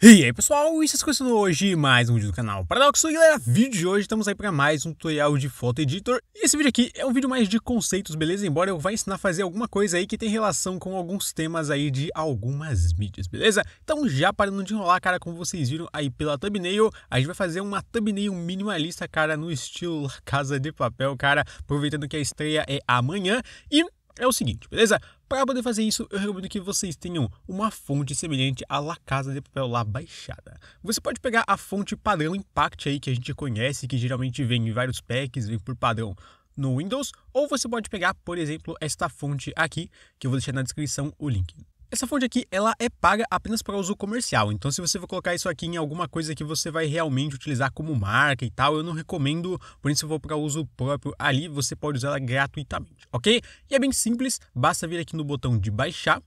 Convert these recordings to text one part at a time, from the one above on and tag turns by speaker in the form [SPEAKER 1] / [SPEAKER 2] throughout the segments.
[SPEAKER 1] E aí pessoal, isso é coisas hoje, mais um vídeo do canal Paradoxo. E galera, vídeo de hoje estamos aí para mais um tutorial de Photo Editor. E esse vídeo aqui é um vídeo mais de conceitos, beleza? Embora eu vá ensinar a fazer alguma coisa aí que tem relação com alguns temas aí de algumas mídias, beleza? Então já parando de enrolar, cara, como vocês viram aí pela thumbnail, a gente vai fazer uma thumbnail minimalista, cara, no estilo Casa de Papel, cara, aproveitando que a estreia é amanhã. E é o seguinte, beleza? Para poder fazer isso, eu recomendo que vocês tenham uma fonte semelhante à La Casa de Papel lá baixada. Você pode pegar a fonte padrão Impact aí que a gente conhece, que geralmente vem em vários packs, vem por padrão no Windows, ou você pode pegar, por exemplo, esta fonte aqui, que eu vou deixar na descrição o link. Essa fonte aqui, ela é paga apenas para uso comercial, então se você for colocar isso aqui em alguma coisa que você vai realmente utilizar como marca e tal, eu não recomendo, por isso eu vou para uso próprio ali, você pode usar ela gratuitamente, ok? E é bem simples, basta vir aqui no botão de baixar,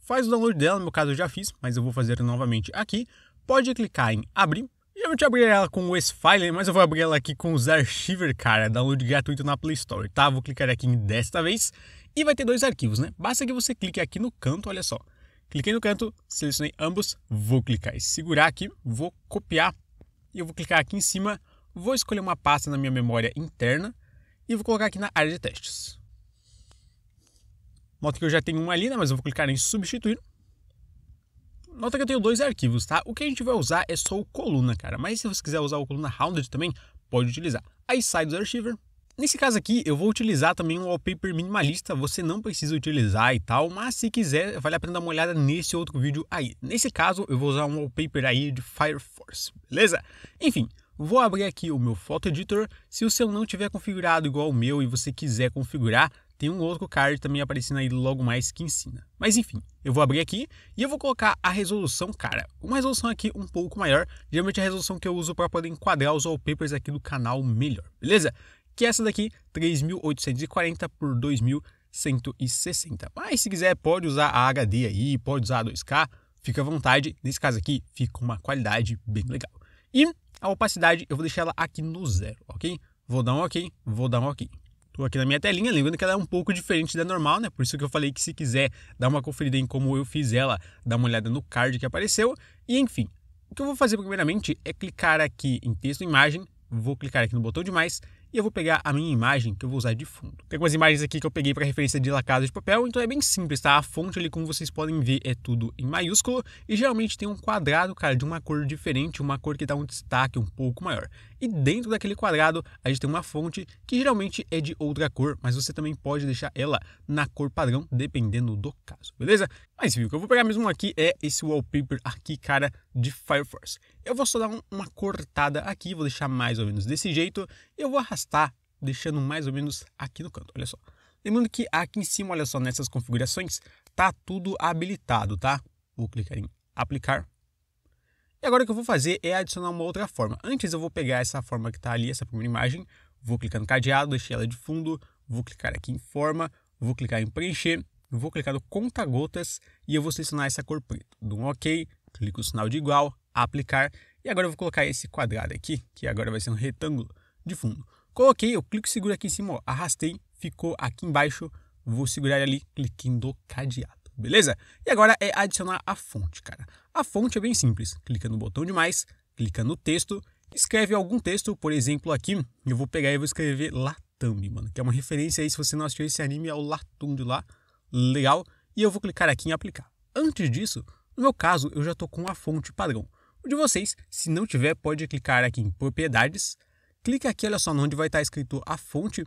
[SPEAKER 1] faz o download dela, no meu caso eu já fiz, mas eu vou fazer novamente aqui, pode clicar em abrir, Geralmente eu abrir ela com o S-File, mas eu vou abrir ela aqui com os Archiver, cara, download gratuito na Play Store, tá? Vou clicar aqui desta vez e vai ter dois arquivos, né? Basta que você clique aqui no canto, olha só. Cliquei no canto, selecionei ambos, vou clicar e segurar aqui, vou copiar e eu vou clicar aqui em cima, vou escolher uma pasta na minha memória interna e vou colocar aqui na área de testes. Nota que eu já tenho uma ali, né, mas eu vou clicar em substituir. Nota que eu tenho dois arquivos, tá? O que a gente vai usar é só o coluna, cara, mas se você quiser usar o coluna rounded também, pode utilizar. Aí sai do Archiver, Nesse caso aqui, eu vou utilizar também um wallpaper minimalista, você não precisa utilizar e tal, mas se quiser, vale a pena dar uma olhada nesse outro vídeo aí. Nesse caso, eu vou usar um wallpaper aí de Fire Force, beleza? Enfim, vou abrir aqui o meu Photo Editor, se o seu não tiver configurado igual o meu e você quiser configurar, tem um outro card também aparecendo aí logo mais que ensina. Mas enfim, eu vou abrir aqui e eu vou colocar a resolução, cara. Uma resolução aqui um pouco maior, geralmente a resolução que eu uso para poder enquadrar os wallpapers aqui do canal melhor, beleza? que é essa daqui, 3.840 por 2.160. Mas se quiser, pode usar a HD aí, pode usar a 2K, fica à vontade. Nesse caso aqui, fica uma qualidade bem legal. E a opacidade, eu vou deixar ela aqui no zero, ok? Vou dar um ok, vou dar um ok. Estou aqui na minha telinha, lembrando que ela é um pouco diferente da normal, né? Por isso que eu falei que se quiser dar uma conferida em como eu fiz ela, dá uma olhada no card que apareceu. E enfim, o que eu vou fazer primeiramente é clicar aqui em texto e imagem, vou clicar aqui no botão de mais e eu vou pegar a minha imagem que eu vou usar de fundo. Tem algumas imagens aqui que eu peguei para referência de La Casa de Papel, então é bem simples, tá? A fonte ali, como vocês podem ver, é tudo em maiúsculo e geralmente tem um quadrado, cara, de uma cor diferente, uma cor que dá um destaque um pouco maior. E dentro daquele quadrado, a gente tem uma fonte que geralmente é de outra cor, mas você também pode deixar ela na cor padrão, dependendo do caso, beleza? Mas viu, o que eu vou pegar mesmo aqui é esse wallpaper aqui, cara, de Fire Force. Eu vou só dar uma cortada aqui, vou deixar mais ou menos desse jeito. Eu vou arrastar, deixando mais ou menos aqui no canto, olha só. Lembrando que aqui em cima, olha só, nessas configurações, tá tudo habilitado, tá? Vou clicar em aplicar. E agora o que eu vou fazer é adicionar uma outra forma. Antes eu vou pegar essa forma que está ali, essa primeira imagem, vou clicar no cadeado, deixei ela de fundo, vou clicar aqui em forma, vou clicar em preencher, vou clicar no conta-gotas e eu vou selecionar essa cor preta. Dou um OK, clico no sinal de igual, aplicar, e agora eu vou colocar esse quadrado aqui, que agora vai ser um retângulo de fundo. Coloquei, eu clico seguro aqui em cima, ó, arrastei, ficou aqui embaixo, vou segurar ali, cliquei cadeado, beleza? E agora é adicionar a fonte, cara. A fonte é bem simples, clica no botão de mais, clica no texto, escreve algum texto, por exemplo aqui, eu vou pegar e vou escrever Latambi, mano, que é uma referência aí, se você não assistiu esse anime, é o Latum de lá, legal, e eu vou clicar aqui em aplicar. Antes disso, no meu caso, eu já estou com a fonte padrão. O de vocês, se não tiver, pode clicar aqui em propriedades. Clica aqui, olha só, onde vai estar tá escrito a fonte.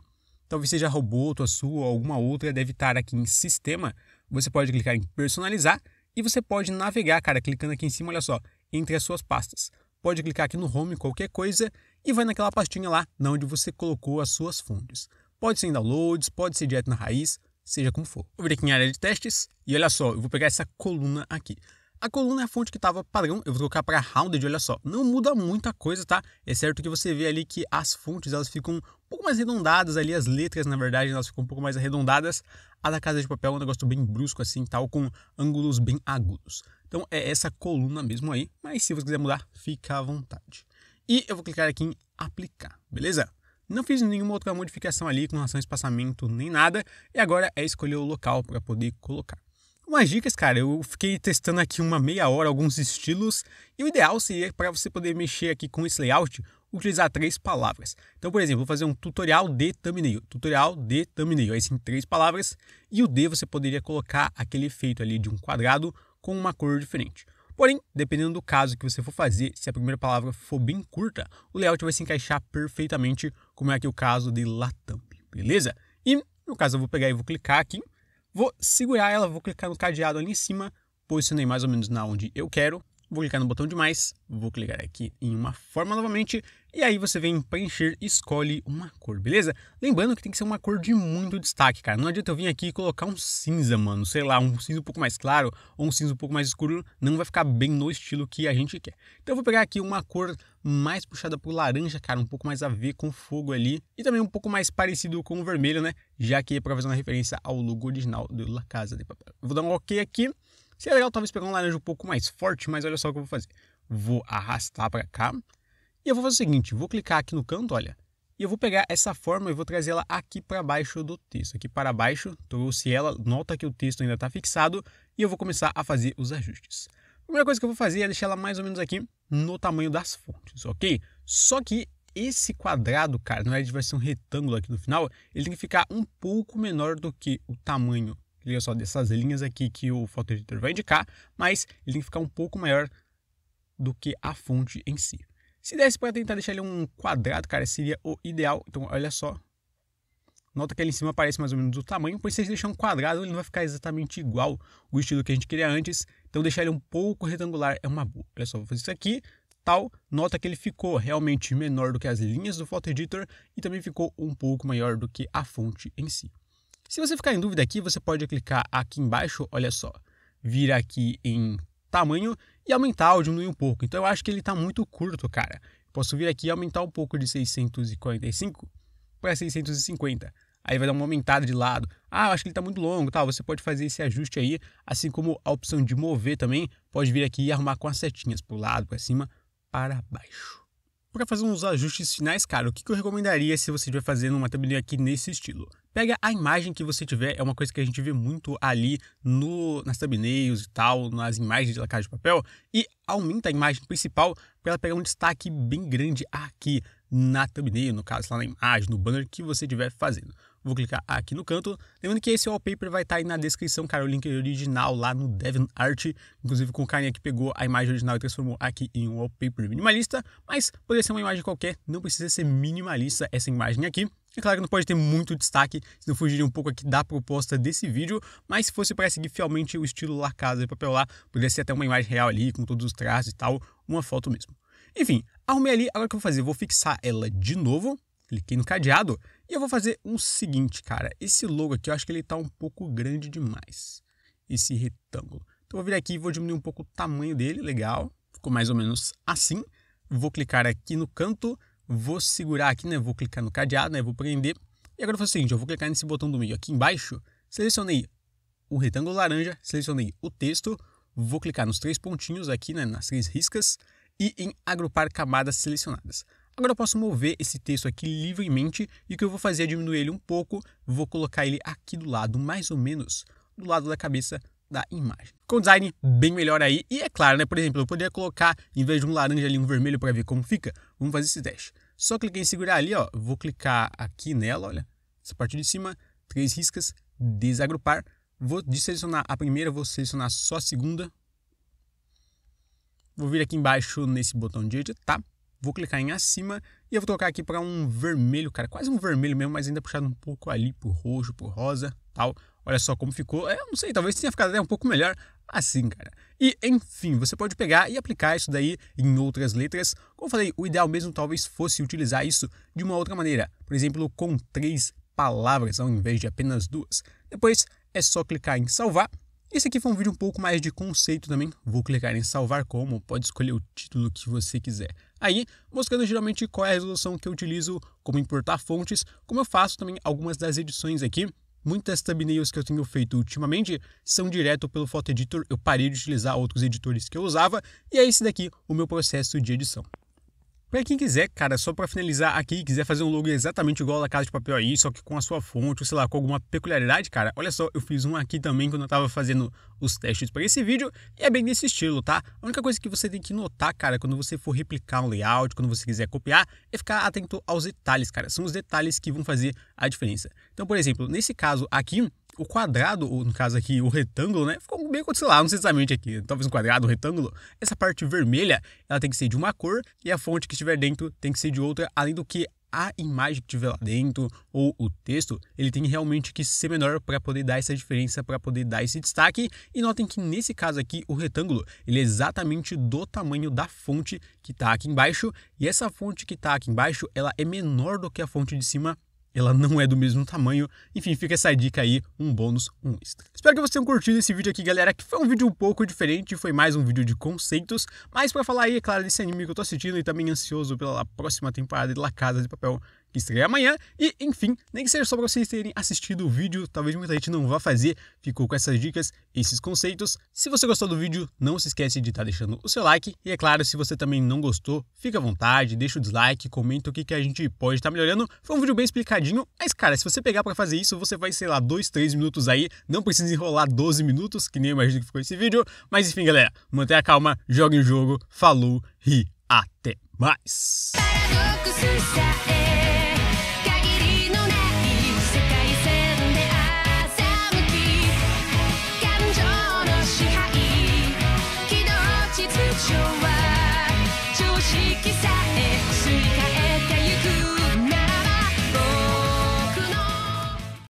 [SPEAKER 1] Talvez seja Roboto, a sua, alguma outra, deve estar aqui em sistema. Você pode clicar em personalizar e você pode navegar, cara, clicando aqui em cima, olha só, entre as suas pastas. Pode clicar aqui no home, qualquer coisa, e vai naquela pastinha lá, na onde você colocou as suas fontes. Pode ser em downloads, pode ser direto na raiz, seja como for. vou vir aqui em área de testes e olha só, eu vou pegar essa coluna aqui. A coluna é a fonte que estava padrão, eu vou trocar para Rounded, olha só. Não muda muita coisa, tá? É certo que você vê ali que as fontes elas ficam um pouco mais arredondadas ali, as letras, na verdade, elas ficam um pouco mais arredondadas. A da Casa de Papel é um negócio bem brusco assim, tal, com ângulos bem agudos. Então é essa coluna mesmo aí, mas se você quiser mudar, fica à vontade. E eu vou clicar aqui em aplicar, beleza? Não fiz nenhuma outra modificação ali com relação ao espaçamento nem nada, e agora é escolher o local para poder colocar umas dicas, cara. Eu fiquei testando aqui uma meia hora alguns estilos e o ideal seria para você poder mexer aqui com esse layout utilizar três palavras. Então, por exemplo, vou fazer um tutorial de thumbnail, tutorial de thumbnail, aí sim três palavras e o D você poderia colocar aquele efeito ali de um quadrado com uma cor diferente. Porém, dependendo do caso que você for fazer, se a primeira palavra for bem curta, o layout vai se encaixar perfeitamente, como é aqui o caso de latam beleza? E no caso eu vou pegar e vou clicar aqui Vou segurar ela, vou clicar no cadeado ali em cima, posicionei mais ou menos na onde eu quero. Vou clicar no botão de mais, vou clicar aqui em uma forma novamente, e aí você vem preencher, e escolhe uma cor, beleza? Lembrando que tem que ser uma cor de muito destaque, cara. Não adianta eu vir aqui e colocar um cinza, mano. Sei lá, um cinza um pouco mais claro ou um cinza um pouco mais escuro. Não vai ficar bem no estilo que a gente quer. Então eu vou pegar aqui uma cor mais puxada pro laranja, cara. Um pouco mais a ver com fogo ali. E também um pouco mais parecido com o vermelho, né? Já que é para fazer uma referência ao logo original do La Casa de Papel. Vou dar um ok aqui. Seria legal talvez pegar um laranja um pouco mais forte, mas olha só o que eu vou fazer. Vou arrastar para cá e eu vou fazer o seguinte, vou clicar aqui no canto, olha, e eu vou pegar essa forma e vou trazer ela aqui para baixo do texto. Aqui para baixo, trouxe ela, nota que o texto ainda está fixado e eu vou começar a fazer os ajustes. A primeira coisa que eu vou fazer é deixar ela mais ou menos aqui no tamanho das fontes, ok? Só que esse quadrado, cara, na verdade vai ser um retângulo aqui no final, ele tem que ficar um pouco menor do que o tamanho compartilha só dessas linhas aqui que o editor vai indicar, mas ele tem que ficar um pouco maior do que a fonte em si. Se desse para tentar deixar ele um quadrado, cara, seria o ideal. Então, olha só. Nota que ali em cima aparece mais ou menos o tamanho, pois se deixar um quadrado, ele não vai ficar exatamente igual o estilo que a gente queria antes. Então, deixar ele um pouco retangular é uma boa. Olha só, vou fazer isso aqui, tal. Nota que ele ficou realmente menor do que as linhas do Photo Editor e também ficou um pouco maior do que a fonte em si. Se você ficar em dúvida aqui, você pode clicar aqui embaixo, olha só, vir aqui em tamanho e aumentar ou diminuir um pouco. Então eu acho que ele está muito curto, cara. Posso vir aqui e aumentar um pouco de 645 para 650. Aí vai dar uma aumentada de lado. Ah, eu acho que ele está muito longo, tal. Tá, você pode fazer esse ajuste aí, assim como a opção de mover também. Pode vir aqui e arrumar com as setinhas para o lado, para cima, para baixo. Para fazer uns ajustes finais, cara, o que eu recomendaria se você estiver fazendo uma thumbnail aqui nesse estilo? Pega a imagem que você tiver, é uma coisa que a gente vê muito ali no, nas thumbnails e tal, nas imagens de lacagem de papel, e aumenta a imagem principal para ela pegar um destaque bem grande aqui na thumbnail, no caso, lá na imagem, no banner que você estiver fazendo. Vou clicar aqui no canto. Lembrando que esse wallpaper vai estar tá aí na descrição, cara. O link original lá no DeviantArt. Inclusive com o carinha que pegou a imagem original e transformou aqui em um wallpaper minimalista. Mas poderia ser uma imagem qualquer, não precisa ser minimalista essa imagem aqui. É claro que não pode ter muito destaque, se não fugir um pouco aqui da proposta desse vídeo, mas se fosse para seguir fielmente o estilo lá Casa de Papel lá, poderia ser até uma imagem real ali, com todos os traços e tal, uma foto mesmo. Enfim, Arrumei ali, agora o que eu vou fazer? vou fixar ela de novo, cliquei no cadeado e eu vou fazer o um seguinte, cara. Esse logo aqui, eu acho que ele tá um pouco grande demais, esse retângulo. Então eu vou vir aqui e vou diminuir um pouco o tamanho dele, legal. Ficou mais ou menos assim. Vou clicar aqui no canto, vou segurar aqui, né? Vou clicar no cadeado, né? Vou prender. E agora eu vou fazer o seguinte, eu vou clicar nesse botão do meio aqui embaixo, selecionei o retângulo laranja, selecionei o texto, vou clicar nos três pontinhos aqui, né, nas três riscas, e em agrupar camadas selecionadas. Agora eu posso mover esse texto aqui livremente e o que eu vou fazer é diminuir ele um pouco, vou colocar ele aqui do lado, mais ou menos do lado da cabeça da imagem. Com design bem melhor aí, e é claro, né? Por exemplo, eu poderia colocar, em vez de um laranja ali, um vermelho para ver como fica. Vamos fazer esse teste. Só clicar em segurar ali, ó. Vou clicar aqui nela, olha. Essa parte de cima, três riscas, desagrupar. Vou deselecionar a primeira, vou selecionar só a segunda, Vou vir aqui embaixo nesse botão de editar, tá? vou clicar em acima e eu vou tocar aqui para um vermelho, cara, quase um vermelho mesmo, mas ainda puxado um pouco ali pro roxo, pro rosa, tal. Olha só como ficou. É, eu não sei, talvez tenha ficado até um pouco melhor assim, cara. E enfim, você pode pegar e aplicar isso daí em outras letras. Como eu falei, o ideal mesmo talvez fosse utilizar isso de uma outra maneira, por exemplo, com três palavras ao invés de apenas duas. Depois é só clicar em salvar esse aqui foi um vídeo um pouco mais de conceito também. Vou clicar em salvar como, pode escolher o título que você quiser. Aí, mostrando geralmente qual é a resolução que eu utilizo, como importar fontes, como eu faço também algumas das edições aqui. Muitas thumbnails que eu tenho feito ultimamente são direto pelo Photo Editor, eu parei de utilizar outros editores que eu usava, e é esse daqui o meu processo de edição. Para quem quiser, cara, só para finalizar aqui, quiser fazer um logo exatamente igual a Casa de Papel aí, só que com a sua fonte, ou sei lá, com alguma peculiaridade, cara, olha só, eu fiz um aqui também quando eu tava fazendo os testes para esse vídeo, e é bem nesse estilo, tá? A única coisa que você tem que notar, cara, quando você for replicar um layout, quando você quiser copiar, é ficar atento aos detalhes, cara. São os detalhes que vão fazer a diferença. Então, por exemplo, nesse caso aqui, o quadrado, ou no caso aqui, o retângulo, né? Ficou meio lá, não sei exatamente aqui. Talvez um quadrado, um retângulo. Essa parte vermelha, ela tem que ser de uma cor e a fonte que estiver dentro tem que ser de outra, além do que a imagem que tiver lá dentro ou o texto, ele tem realmente que ser menor para poder dar essa diferença, para poder dar esse destaque. E notem que nesse caso aqui, o retângulo, ele é exatamente do tamanho da fonte que está aqui embaixo. E essa fonte que está aqui embaixo, ela é menor do que a fonte de cima ela não é do mesmo tamanho. Enfim, fica essa dica aí, um bônus, um extra. Espero que vocês tenham curtido esse vídeo aqui, galera, que foi um vídeo um pouco diferente, foi mais um vídeo de conceitos, mas para falar aí, é claro, desse anime que eu tô assistindo e também ansioso pela próxima temporada de La Casa de Papel, que estreia amanhã. E, enfim, nem que seja só para vocês terem assistido o vídeo, talvez muita gente não vá fazer, ficou com essas dicas, esses conceitos. Se você gostou do vídeo, não se esquece de estar tá deixando o seu like. E é claro, se você também não gostou, fica à vontade, deixa o dislike, comenta o que, que a gente pode estar tá melhorando. Foi um vídeo bem explicadinho, mas cara, se você pegar para fazer isso, você vai, sei lá, 2, 3 minutos aí, não precisa enrolar 12 minutos, que nem imagino que ficou esse vídeo. Mas enfim, galera, mantenha a calma, jogue o jogo, falou, e até mais!